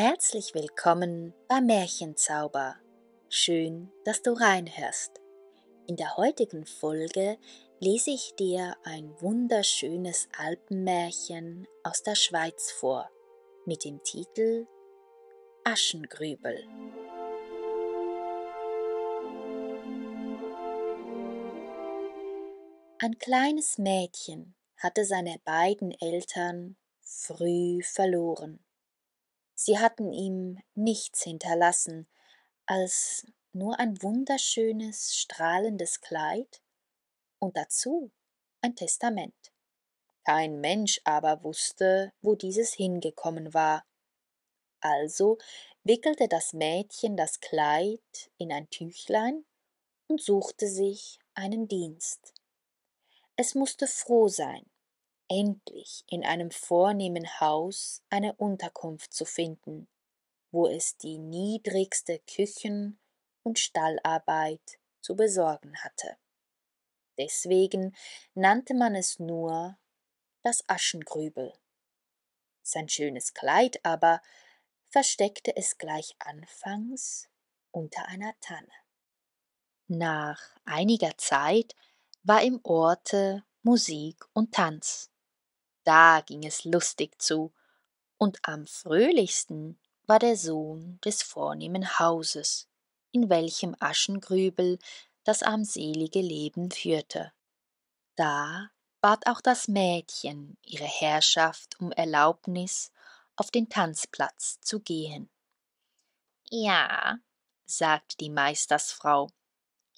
Herzlich willkommen bei Märchenzauber. Schön, dass du reinhörst. In der heutigen Folge lese ich dir ein wunderschönes Alpenmärchen aus der Schweiz vor mit dem Titel Aschengrübel. Ein kleines Mädchen hatte seine beiden Eltern früh verloren. Sie hatten ihm nichts hinterlassen als nur ein wunderschönes, strahlendes Kleid und dazu ein Testament. Kein Mensch aber wusste, wo dieses hingekommen war. Also wickelte das Mädchen das Kleid in ein Tüchlein und suchte sich einen Dienst. Es musste froh sein, endlich in einem vornehmen Haus eine Unterkunft zu finden, wo es die niedrigste Küchen- und Stallarbeit zu besorgen hatte. Deswegen nannte man es nur das Aschengrübel. Sein schönes Kleid aber versteckte es gleich anfangs unter einer Tanne. Nach einiger Zeit war im Orte Musik und Tanz da ging es lustig zu, und am fröhlichsten war der Sohn des vornehmen Hauses, in welchem Aschengrübel das armselige Leben führte. Da bat auch das Mädchen ihre Herrschaft um Erlaubnis, auf den Tanzplatz zu gehen. Ja, sagte die Meistersfrau,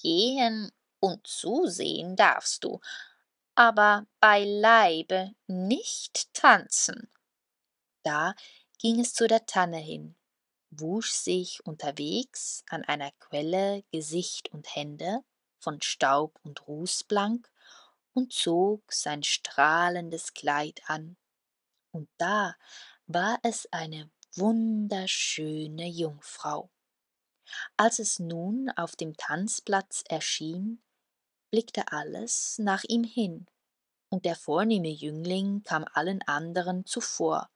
gehen und zusehen darfst du, aber beileibe nicht tanzen. Da ging es zu der Tanne hin, wusch sich unterwegs an einer Quelle Gesicht und Hände von Staub und Ruß blank und zog sein strahlendes Kleid an. Und da war es eine wunderschöne Jungfrau. Als es nun auf dem Tanzplatz erschien, blickte alles nach ihm hin, und der vornehme Jüngling kam allen anderen zuvor,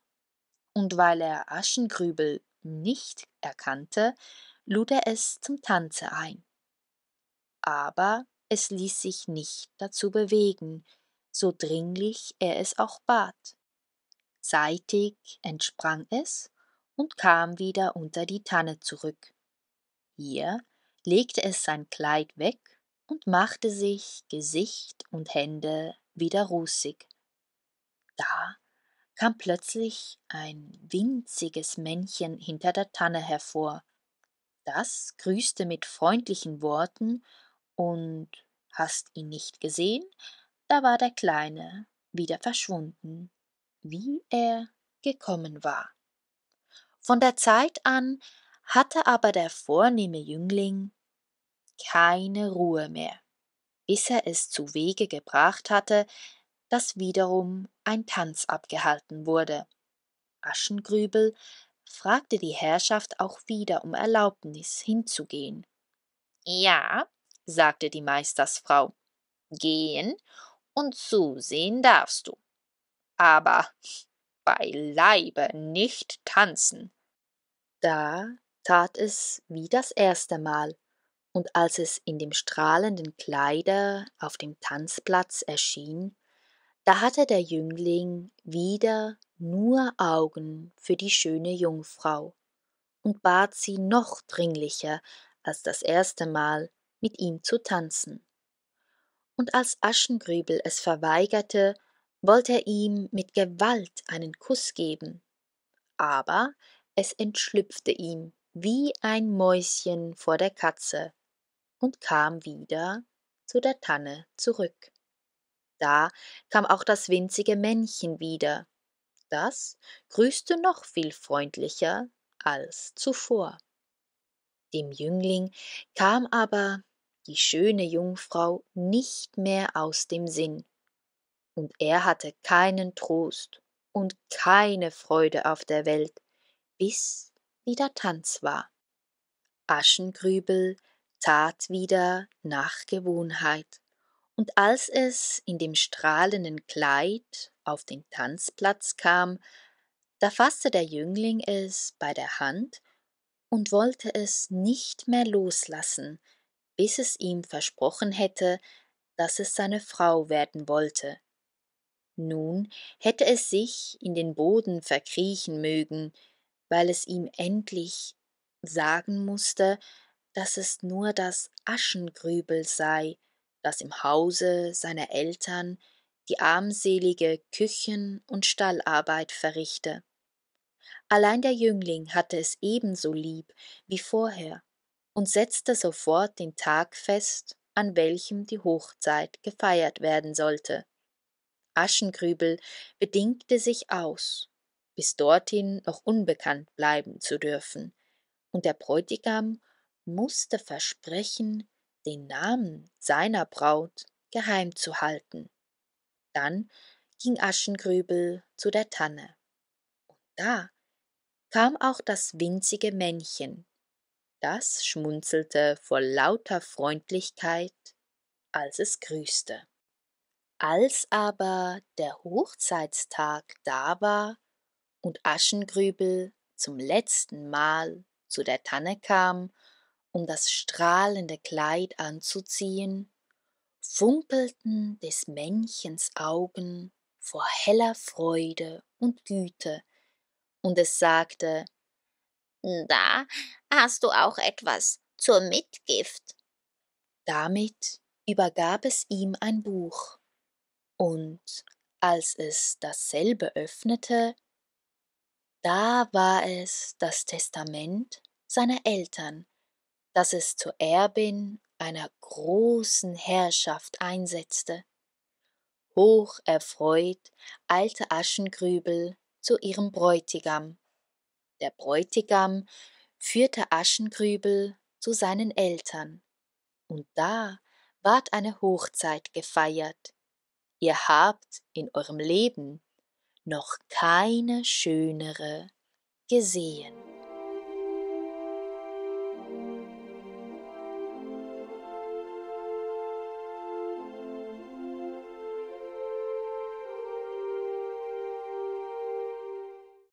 und weil er Aschengrübel nicht erkannte, lud er es zum Tanze ein. Aber es ließ sich nicht dazu bewegen, so dringlich er es auch bat. Seitig entsprang es und kam wieder unter die Tanne zurück. Hier legte es sein Kleid weg und machte sich Gesicht und Hände wieder rußig. Da kam plötzlich ein winziges Männchen hinter der Tanne hervor. Das grüßte mit freundlichen Worten und hast ihn nicht gesehen, da war der Kleine wieder verschwunden, wie er gekommen war. Von der Zeit an hatte aber der vornehme Jüngling keine Ruhe mehr, bis er es zu Wege gebracht hatte, dass wiederum ein Tanz abgehalten wurde. Aschengrübel fragte die Herrschaft auch wieder um Erlaubnis hinzugehen. Ja, sagte die Meistersfrau, gehen und zusehen darfst du, aber beileibe nicht tanzen. Da tat es wie das erste Mal und als es in dem strahlenden Kleide auf dem Tanzplatz erschien, da hatte der Jüngling wieder nur Augen für die schöne Jungfrau und bat sie noch dringlicher als das erste Mal mit ihm zu tanzen. Und als Aschengrübel es verweigerte, wollte er ihm mit Gewalt einen Kuss geben, aber es entschlüpfte ihm wie ein Mäuschen vor der Katze, und kam wieder zu der Tanne zurück. Da kam auch das winzige Männchen wieder. Das grüßte noch viel freundlicher als zuvor. Dem Jüngling kam aber die schöne Jungfrau nicht mehr aus dem Sinn, und er hatte keinen Trost und keine Freude auf der Welt, bis wieder Tanz war. Aschengrübel tat wieder nach Gewohnheit, und als es in dem strahlenden Kleid auf den Tanzplatz kam, da fasste der Jüngling es bei der Hand und wollte es nicht mehr loslassen, bis es ihm versprochen hätte, dass es seine Frau werden wollte. Nun hätte es sich in den Boden verkriechen mögen, weil es ihm endlich sagen musste, dass es nur das Aschengrübel sei, das im Hause seiner Eltern die armselige Küchen- und Stallarbeit verrichte. Allein der Jüngling hatte es ebenso lieb wie vorher und setzte sofort den Tag fest, an welchem die Hochzeit gefeiert werden sollte. Aschengrübel bedingte sich aus, bis dorthin noch unbekannt bleiben zu dürfen, und der Bräutigam musste versprechen, den Namen seiner Braut geheim zu halten. Dann ging Aschengrübel zu der Tanne. Und da kam auch das winzige Männchen. Das schmunzelte vor lauter Freundlichkeit, als es grüßte. Als aber der Hochzeitstag da war und Aschengrübel zum letzten Mal zu der Tanne kam um das strahlende Kleid anzuziehen, funkelten des Männchens Augen vor heller Freude und Güte, und es sagte Da hast du auch etwas zur Mitgift. Damit übergab es ihm ein Buch, und als es dasselbe öffnete, da war es das Testament seiner Eltern, dass es zur Erbin einer großen Herrschaft einsetzte. Hoch erfreut eilte Aschengrübel zu ihrem Bräutigam. Der Bräutigam führte Aschengrübel zu seinen Eltern, und da ward eine Hochzeit gefeiert. Ihr habt in eurem Leben noch keine schönere gesehen.